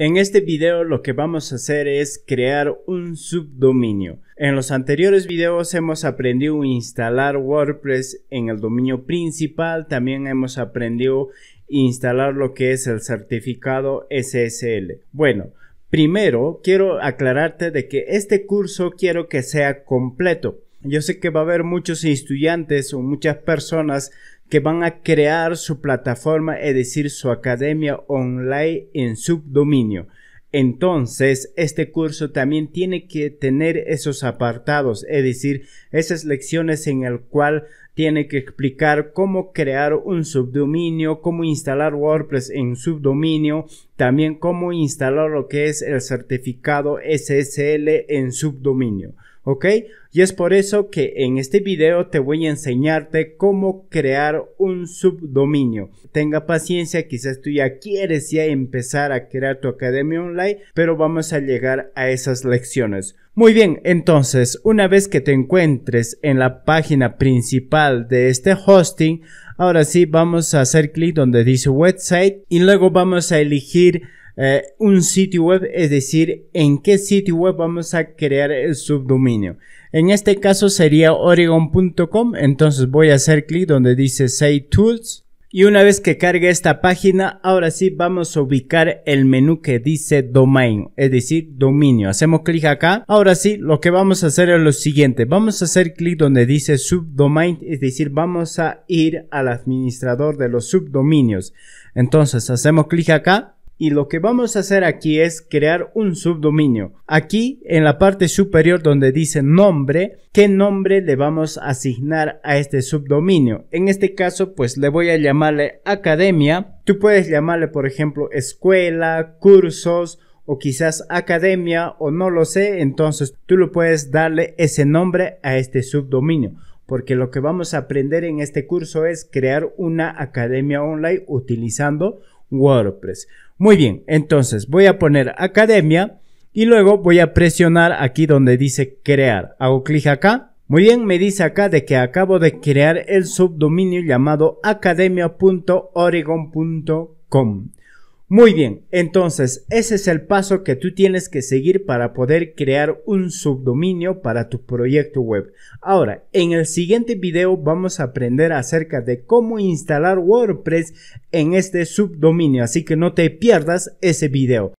En este video lo que vamos a hacer es crear un subdominio. En los anteriores videos hemos aprendido a instalar WordPress en el dominio principal, también hemos aprendido a instalar lo que es el certificado SSL. Bueno, primero quiero aclararte de que este curso quiero que sea completo. Yo sé que va a haber muchos estudiantes o muchas personas que van a crear su plataforma, es decir, su academia online en subdominio. Entonces, este curso también tiene que tener esos apartados, es decir, esas lecciones en el cual tiene que explicar cómo crear un subdominio, cómo instalar WordPress en subdominio, también cómo instalar lo que es el certificado SSL en subdominio. ¿ok? Y es por eso que en este video te voy a enseñarte cómo crear un subdominio. Tenga paciencia, quizás tú ya quieres ya empezar a crear tu academia online, pero vamos a llegar a esas lecciones. Muy bien, entonces, una vez que te encuentres en la página principal de este hosting, ahora sí vamos a hacer clic donde dice website y luego vamos a elegir eh, un sitio web, es decir, en qué sitio web vamos a crear el subdominio. En este caso sería oregon.com, entonces voy a hacer clic donde dice Save Tools. Y una vez que cargue esta página, ahora sí vamos a ubicar el menú que dice domain, es decir, dominio. Hacemos clic acá. Ahora sí, lo que vamos a hacer es lo siguiente. Vamos a hacer clic donde dice subdomain, es decir, vamos a ir al administrador de los subdominios. Entonces, hacemos clic acá y lo que vamos a hacer aquí es crear un subdominio. Aquí en la parte superior donde dice nombre, ¿qué nombre le vamos a asignar a este subdominio? En este caso pues le voy a llamarle academia. Tú puedes llamarle por ejemplo escuela, cursos o quizás academia o no lo sé. Entonces tú lo puedes darle ese nombre a este subdominio porque lo que vamos a aprender en este curso es crear una academia online utilizando WordPress. Muy bien, entonces voy a poner academia y luego voy a presionar aquí donde dice crear. Hago clic acá. Muy bien, me dice acá de que acabo de crear el subdominio llamado academia.oregon.com. Muy bien, entonces ese es el paso que tú tienes que seguir para poder crear un subdominio para tu proyecto web. Ahora, en el siguiente video vamos a aprender acerca de cómo instalar WordPress en este subdominio, así que no te pierdas ese video.